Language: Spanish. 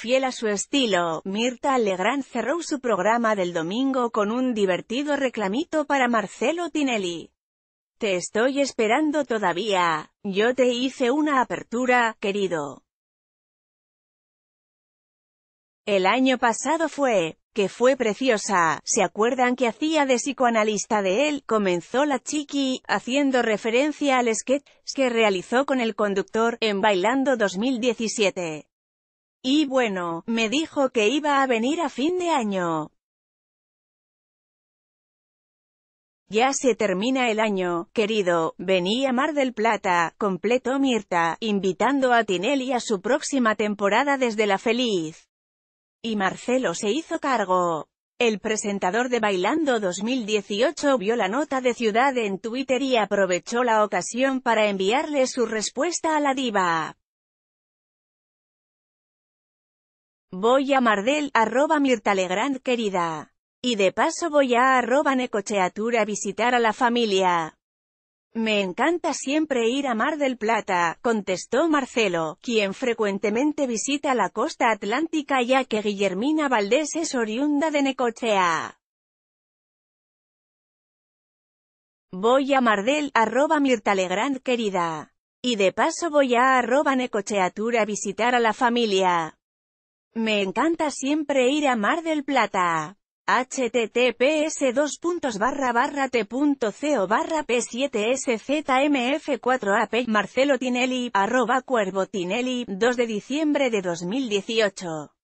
Fiel a su estilo, Mirta Legrand cerró su programa del domingo con un divertido reclamito para Marcelo Tinelli. Te estoy esperando todavía, yo te hice una apertura, querido. El año pasado fue, que fue preciosa, ¿se acuerdan que hacía de psicoanalista de él? Comenzó la chiqui, haciendo referencia al sketch que realizó con el conductor, en Bailando 2017. Y bueno, me dijo que iba a venir a fin de año. Ya se termina el año, querido, vení a Mar del Plata, completó Mirta, invitando a Tinelli a su próxima temporada desde La Feliz. Y Marcelo se hizo cargo. El presentador de Bailando 2018 vio la nota de Ciudad en Twitter y aprovechó la ocasión para enviarle su respuesta a la diva. Voy a Mardel, arroba Mirtalegrand querida. Y de paso voy a arroba Necocheatura a visitar a la familia. Me encanta siempre ir a Mar del Plata, contestó Marcelo, quien frecuentemente visita la costa atlántica ya que Guillermina Valdés es oriunda de Necochea. Voy a Mardel, arroba Mirtalegrand querida. Y de paso voy a arroba Necocheatura a visitar a la familia. Me encanta siempre ir a Mar del Plata. https 2 t.co barra p7szmf4ap Marcelo Tinelli, arroba Cuervo Tinelli, 2 de diciembre de 2018.